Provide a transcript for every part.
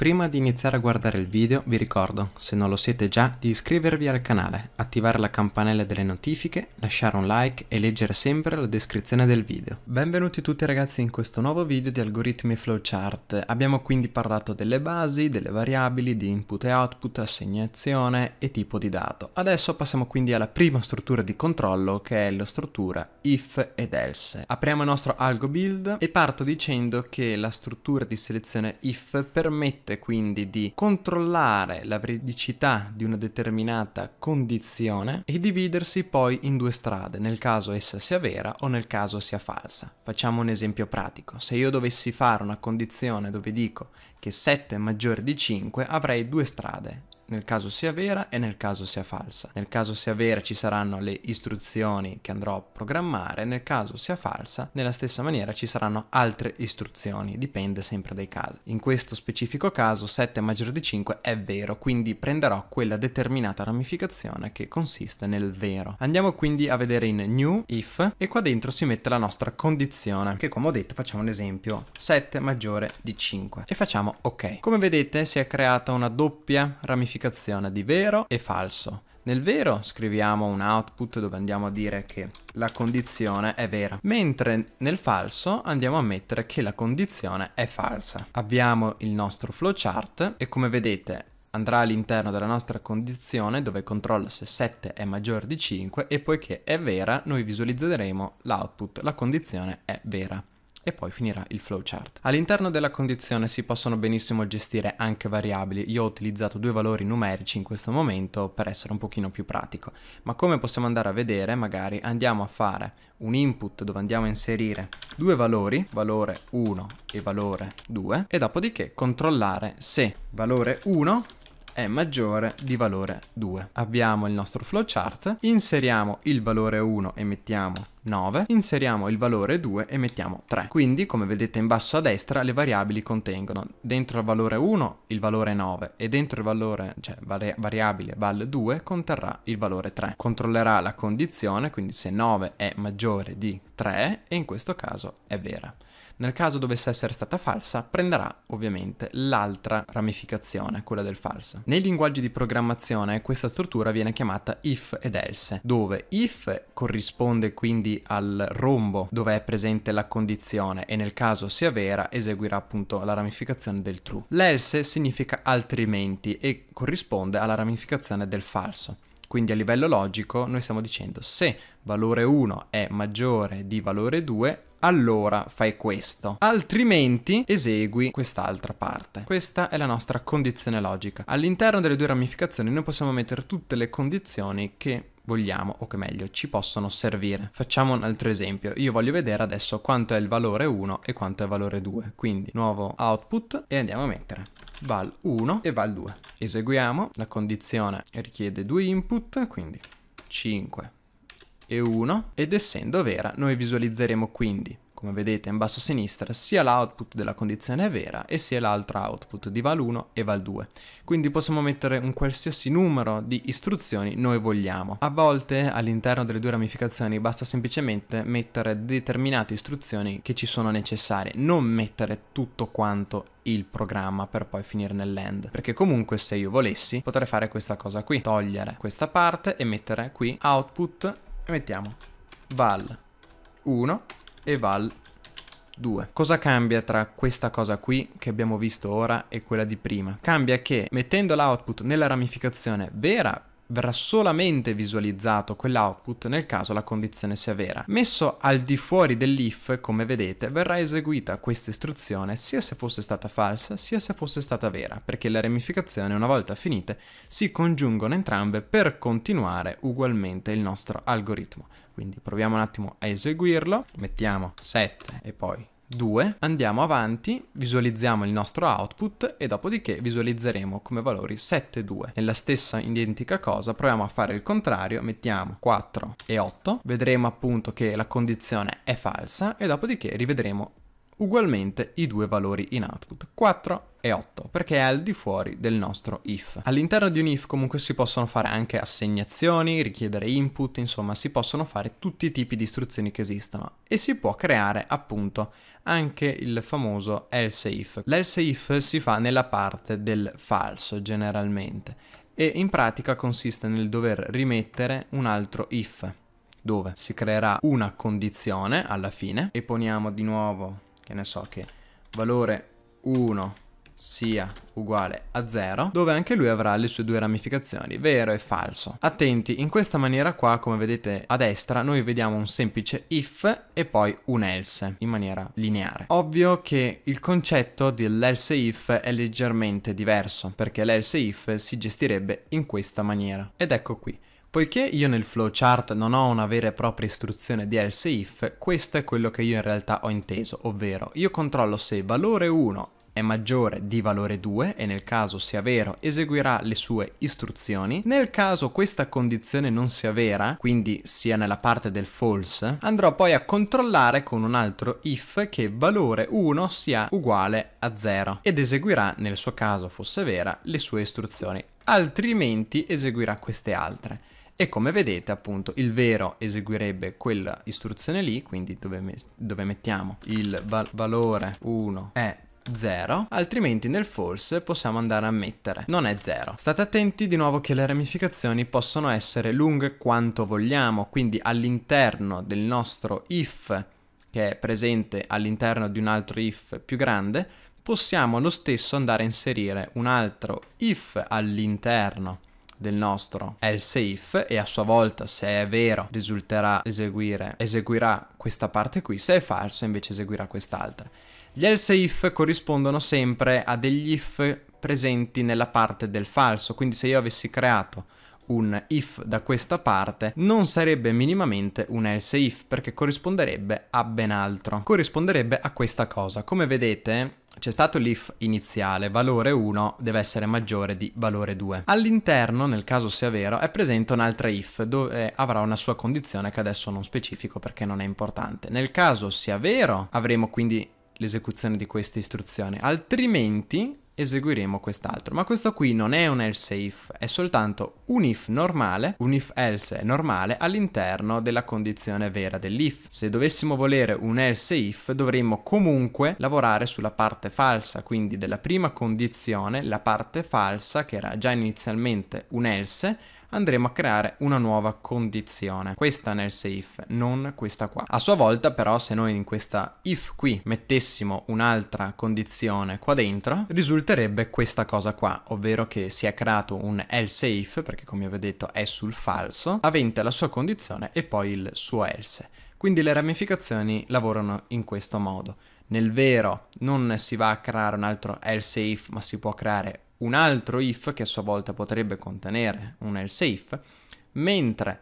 Prima di iniziare a guardare il video vi ricordo, se non lo siete già, di iscrivervi al canale, attivare la campanella delle notifiche, lasciare un like e leggere sempre la descrizione del video. Benvenuti tutti ragazzi in questo nuovo video di algoritmi flowchart. Abbiamo quindi parlato delle basi, delle variabili, di input e output, assegnazione e tipo di dato. Adesso passiamo quindi alla prima struttura di controllo che è la struttura if ed else. Apriamo il nostro algo build e parto dicendo che la struttura di selezione if permette consente quindi di controllare la veridicità di una determinata condizione e dividersi poi in due strade, nel caso essa sia vera o nel caso sia falsa. Facciamo un esempio pratico. Se io dovessi fare una condizione dove dico che 7 è maggiore di 5, avrei due strade nel caso sia vera e nel caso sia falsa. Nel caso sia vera ci saranno le istruzioni che andrò a programmare, nel caso sia falsa nella stessa maniera ci saranno altre istruzioni, dipende sempre dai casi. In questo specifico caso 7 maggiore di 5 è vero, quindi prenderò quella determinata ramificazione che consiste nel vero. Andiamo quindi a vedere in new if e qua dentro si mette la nostra condizione, che come ho detto facciamo un esempio 7 maggiore di 5 e facciamo ok. Come vedete si è creata una doppia ramificazione semplificazione di vero e falso. Nel vero scriviamo un output dove andiamo a dire che la condizione è vera, mentre nel falso andiamo a mettere che la condizione è falsa. Abbiamo il nostro flowchart e come vedete andrà all'interno della nostra condizione dove controlla se 7 è maggiore di 5 e poiché è vera noi visualizzeremo l'output, la condizione è vera e poi finirà il flowchart. All'interno della condizione si possono benissimo gestire anche variabili, io ho utilizzato due valori numerici in questo momento per essere un pochino più pratico, ma come possiamo andare a vedere magari andiamo a fare un input dove andiamo a inserire due valori, valore 1 e valore 2, e dopodiché controllare se valore 1 è maggiore di valore 2. Abbiamo il nostro flowchart, inseriamo il valore 1 e mettiamo 9, inseriamo il valore 2 e mettiamo 3. Quindi, come vedete in basso a destra, le variabili contengono dentro il valore 1 il valore 9 e dentro il valore, cioè vari variabile val 2, conterrà il valore 3. Controllerà la condizione, quindi se 9 è maggiore di 3, e in questo caso è vera. Nel caso dovesse essere stata falsa, prenderà ovviamente l'altra ramificazione, quella del falso. Nei linguaggi di programmazione questa struttura viene chiamata if ed else, dove if corrisponde quindi al rombo dove è presente la condizione e nel caso sia vera eseguirà appunto la ramificazione del true. L'else significa altrimenti e corrisponde alla ramificazione del falso. Quindi a livello logico noi stiamo dicendo se valore 1 è maggiore di valore 2, allora fai questo, altrimenti esegui quest'altra parte. Questa è la nostra condizione logica. All'interno delle due ramificazioni noi possiamo mettere tutte le condizioni che vogliamo o che meglio ci possono servire. Facciamo un altro esempio, io voglio vedere adesso quanto è il valore 1 e quanto è il valore 2, quindi nuovo output e andiamo a mettere val 1 e val 2. Eseguiamo, la condizione richiede due input, quindi 5 e 1 ed essendo vera noi visualizzeremo quindi come vedete in basso a sinistra sia l'output della condizione vera e sia l'altra output di val1 e val2. Quindi possiamo mettere un qualsiasi numero di istruzioni noi vogliamo. A volte all'interno delle due ramificazioni basta semplicemente mettere determinate istruzioni che ci sono necessarie, non mettere tutto quanto il programma per poi finire nell'end perché comunque se io volessi potrei fare questa cosa qui togliere questa parte e mettere qui output e mettiamo val 1 e val 2. Cosa cambia tra questa cosa qui che abbiamo visto ora e quella di prima? Cambia che mettendo l'output nella ramificazione vera verrà solamente visualizzato quell'output nel caso la condizione sia vera. Messo al di fuori dell'if, come vedete, verrà eseguita questa istruzione sia se fosse stata falsa sia se fosse stata vera, perché le ramificazioni una volta finite si congiungono entrambe per continuare ugualmente il nostro algoritmo. Quindi proviamo un attimo a eseguirlo, mettiamo 7 e poi 2, andiamo avanti, visualizziamo il nostro output e dopodiché visualizzeremo come valori 7 e 2. Nella stessa identica cosa proviamo a fare il contrario, mettiamo 4 e 8, vedremo appunto che la condizione è falsa e dopodiché rivedremo ugualmente i due valori in output, 4 e 8, perché è al di fuori del nostro if. All'interno di un if comunque si possono fare anche assegnazioni, richiedere input, insomma si possono fare tutti i tipi di istruzioni che esistono e si può creare appunto anche il famoso else if. L'else if si fa nella parte del falso generalmente e in pratica consiste nel dover rimettere un altro if dove si creerà una condizione alla fine e poniamo di nuovo che ne so che valore 1 sia uguale a 0, dove anche lui avrà le sue due ramificazioni, vero e falso. Attenti, in questa maniera qua, come vedete a destra, noi vediamo un semplice if e poi un else, in maniera lineare. Ovvio che il concetto dell'else if è leggermente diverso, perché l'else if si gestirebbe in questa maniera. Ed ecco qui. Poiché io nel flowchart non ho una vera e propria istruzione di else if, questo è quello che io in realtà ho inteso, ovvero io controllo se valore 1 è maggiore di valore 2 e nel caso sia vero eseguirà le sue istruzioni. Nel caso questa condizione non sia vera, quindi sia nella parte del false, andrò poi a controllare con un altro if che valore 1 sia uguale a 0 ed eseguirà nel suo caso fosse vera le sue istruzioni, altrimenti eseguirà queste altre. E come vedete appunto il vero eseguirebbe quella istruzione lì, quindi dove, me dove mettiamo il val valore 1 è 0, altrimenti nel false possiamo andare a mettere non è 0. State attenti di nuovo che le ramificazioni possono essere lunghe quanto vogliamo, quindi all'interno del nostro if che è presente all'interno di un altro if più grande, possiamo lo stesso andare a inserire un altro if all'interno del nostro else il safe e a sua volta se è vero risulterà eseguire, eseguirà questa parte qui, se è falso invece eseguirà quest'altra. Gli else if corrispondono sempre a degli if presenti nella parte del falso, quindi se io avessi creato un if da questa parte non sarebbe minimamente un else if perché corrisponderebbe a ben altro, corrisponderebbe a questa cosa. Come vedete c'è stato l'if iniziale, valore 1 deve essere maggiore di valore 2. All'interno, nel caso sia vero, è presente un'altra if dove eh, avrà una sua condizione che adesso non specifico perché non è importante. Nel caso sia vero avremo quindi l'esecuzione di questa istruzione, altrimenti eseguiremo quest'altro. Ma questo qui non è un else if, è soltanto un if normale, un if else normale all'interno della condizione vera dell'if. Se dovessimo volere un else if dovremmo comunque lavorare sulla parte falsa, quindi della prima condizione, la parte falsa che era già inizialmente un else, andremo a creare una nuova condizione, questa nel safe, non questa qua. A sua volta però se noi in questa if qui mettessimo un'altra condizione qua dentro, risulterebbe questa cosa qua, ovvero che si è creato un else if, perché come vi ho detto è sul falso, avente la sua condizione e poi il suo else. Quindi le ramificazioni lavorano in questo modo. Nel vero non si va a creare un altro else if, ma si può creare un altro if che a sua volta potrebbe contenere un else if, mentre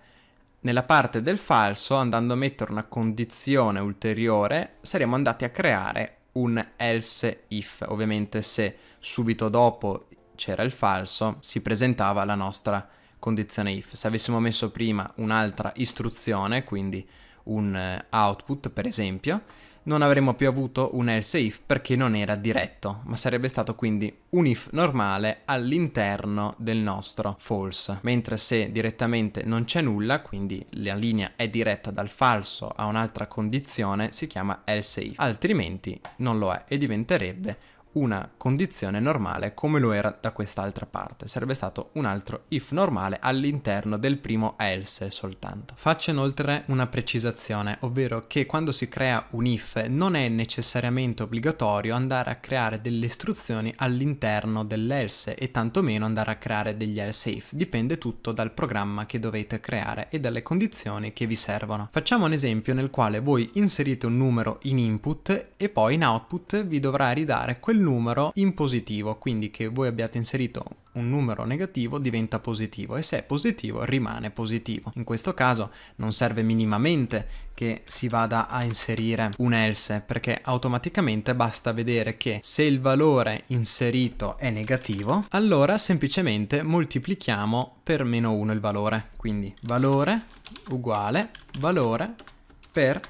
nella parte del falso, andando a mettere una condizione ulteriore, saremmo andati a creare un else if, ovviamente se subito dopo c'era il falso si presentava la nostra condizione if. Se avessimo messo prima un'altra istruzione, quindi un eh, output per esempio, non avremmo più avuto un else if perché non era diretto, ma sarebbe stato quindi un if normale all'interno del nostro false. Mentre se direttamente non c'è nulla, quindi la linea è diretta dal falso a un'altra condizione, si chiama else if, altrimenti non lo è e diventerebbe una condizione normale come lo era da quest'altra parte. Sarebbe stato un altro if normale all'interno del primo else soltanto. Faccio inoltre una precisazione, ovvero che quando si crea un if non è necessariamente obbligatorio andare a creare delle istruzioni all'interno dell'else e tantomeno andare a creare degli else if. Dipende tutto dal programma che dovete creare e dalle condizioni che vi servono. Facciamo un esempio nel quale voi inserite un numero in input e poi in output vi dovrà ridare quel numero numero in positivo, quindi che voi abbiate inserito un numero negativo diventa positivo e se è positivo rimane positivo. In questo caso non serve minimamente che si vada a inserire un else perché automaticamente basta vedere che se il valore inserito è negativo allora semplicemente moltiplichiamo per meno 1 il valore. Quindi valore uguale valore per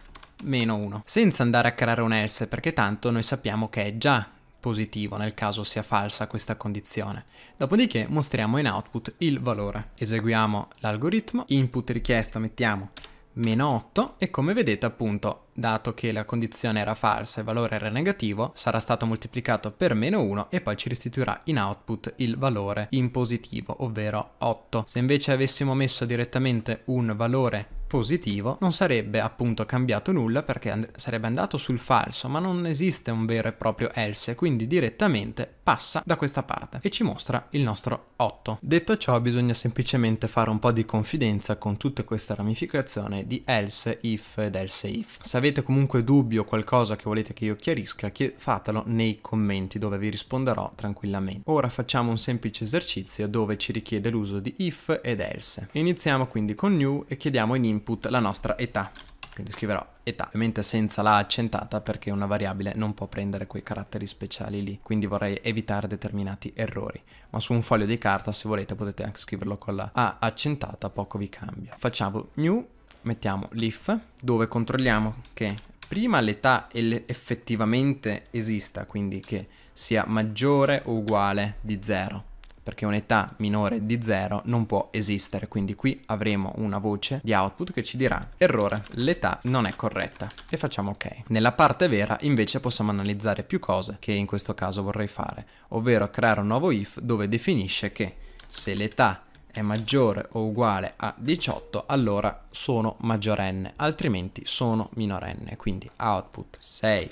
meno 1 senza andare a creare un else perché tanto noi sappiamo che è già positivo nel caso sia falsa questa condizione. Dopodiché mostriamo in output il valore. Eseguiamo l'algoritmo, input richiesto mettiamo meno 8 e come vedete appunto dato che la condizione era falsa e il valore era negativo sarà stato moltiplicato per meno 1 e poi ci restituirà in output il valore in positivo ovvero 8 se invece avessimo messo direttamente un valore positivo, non sarebbe appunto cambiato nulla perché and- sarebbe andato sul falso, ma non esiste un vero e proprio else, quindi direttamente passa da questa parte e ci mostra il nostro 8. Detto ciò bisogna semplicemente fare un po' di confidenza con tutte queste ramificazioni di else, if ed else if. Se avete comunque dubbi o qualcosa che volete che io chiarisca, fatelo nei commenti dove vi risponderò tranquillamente. Ora facciamo un semplice esercizio dove ci richiede l'uso di if ed else. Iniziamo quindi con new e chiediamo in input la nostra età. Quindi scriverò età, ovviamente senza la accentata perché una variabile non può prendere quei caratteri speciali lì, quindi vorrei evitare determinati errori. Ma su un foglio di carta, se volete, potete anche scriverlo con la A accentata, poco vi cambia. Facciamo new, mettiamo l'if, dove controlliamo che prima l'età effettivamente esista, quindi che sia maggiore o uguale di 0 perché un'età minore di 0 non può esistere, quindi qui avremo una voce di output che ci dirà errore, l'età non è corretta e facciamo ok. Nella parte vera invece possiamo analizzare più cose che in questo caso vorrei fare, ovvero creare un nuovo if dove definisce che se l'età è maggiore o uguale a 18 allora sono maggiorenne altrimenti sono minorenne quindi output 6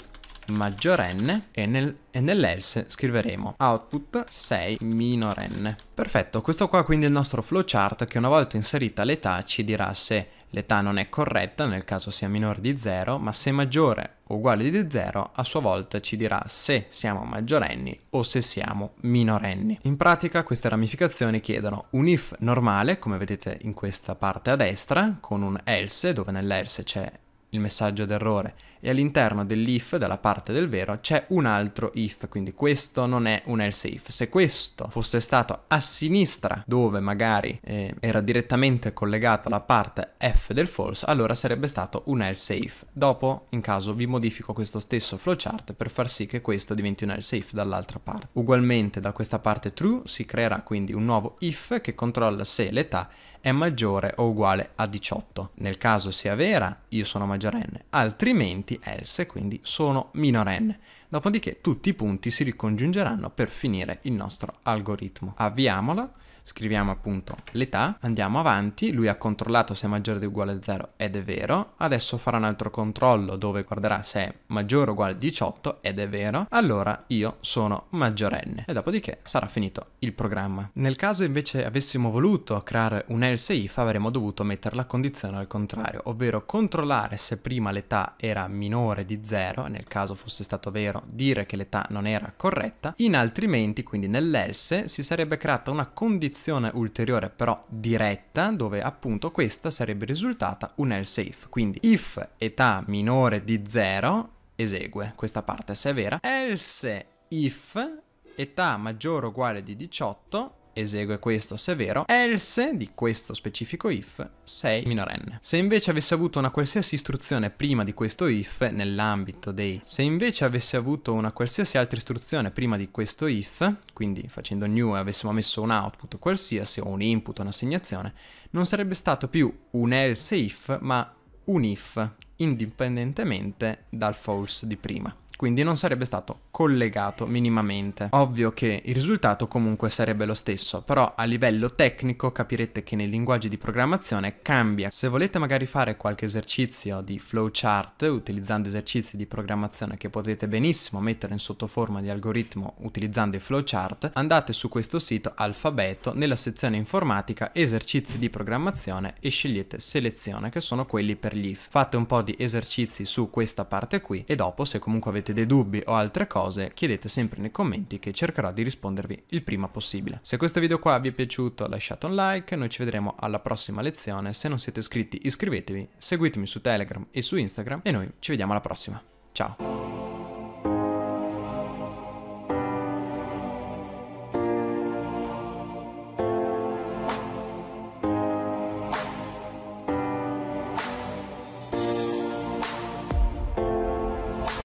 maggiorenne e, nel, e nell'else scriveremo output 6 minorenne. Perfetto, questo qua quindi è il nostro flowchart che una volta inserita l'età ci dirà se l'età non è corretta nel caso sia minore di 0, ma se maggiore o uguale di 0 a sua volta ci dirà se siamo maggiorenni o se siamo minorenni. In pratica queste ramificazioni chiedono un if normale, come vedete in questa parte a destra, con un else, dove nell'else c'è il messaggio d'errore e all'interno dell'if, dalla parte del vero, c'è un altro if, quindi questo non è un else if. Se questo fosse stato a sinistra, dove magari eh, era direttamente collegato alla parte f del false, allora sarebbe stato un else if. Dopo, in caso, vi modifico questo stesso flowchart per far sì che questo diventi un else if dall'altra parte. Ugualmente da questa parte true si creerà quindi un nuovo if che controlla se l'età è maggiore o uguale a 18. Nel caso sia vera, io sono maggiorenne, altrimenti else, quindi sono minorenne. Dopodiché tutti i punti si ricongiungeranno per finire il nostro algoritmo. Avviamola scriviamo appunto l'età, andiamo avanti, lui ha controllato se è maggiore o uguale a 0 ed è vero, adesso farà un altro controllo dove guarderà se è maggiore o uguale a 18 ed è vero, allora io sono maggiorenne e dopodiché sarà finito il programma. Nel caso invece avessimo voluto creare un else if avremmo dovuto mettere la condizione al contrario, ovvero controllare se prima l'età era minore di 0, nel caso fosse stato vero dire che l'età non era corretta, in altrimenti quindi nell'else si sarebbe creata una condizione condizione ulteriore però diretta dove appunto questa sarebbe risultata un else if. Quindi if età minore di 0 esegue questa parte se è vera, else if età maggiore o uguale di 18 esegue questo, se è vero, else di questo specifico if sei minorenne. Se invece avesse avuto una qualsiasi istruzione prima di questo if nell'ambito dei, se invece avesse avuto una qualsiasi altra istruzione prima di questo if, quindi facendo new e avessimo messo un output qualsiasi o un input, un'assegnazione, non sarebbe stato più un else if ma un if, indipendentemente dal false di prima quindi non sarebbe stato collegato minimamente. Ovvio che il risultato comunque sarebbe lo stesso, però a livello tecnico capirete che nei linguaggi di programmazione cambia. Se volete magari fare qualche esercizio di flowchart utilizzando esercizi di programmazione che potete benissimo mettere in sottoforma di algoritmo utilizzando i flowchart, andate su questo sito alfabeto nella sezione informatica esercizi di programmazione e scegliete selezione che sono quelli per gli if. Fate un po' di esercizi su questa parte qui e dopo se comunque avete avete dei dubbi o altre cose, chiedete sempre nei commenti che cercherò di rispondervi il prima possibile. Se questo video qua vi è piaciuto lasciate un like, noi ci vedremo alla prossima lezione, se non siete iscritti iscrivetevi, seguitemi su Telegram e su Instagram e noi ci vediamo alla prossima. Ciao!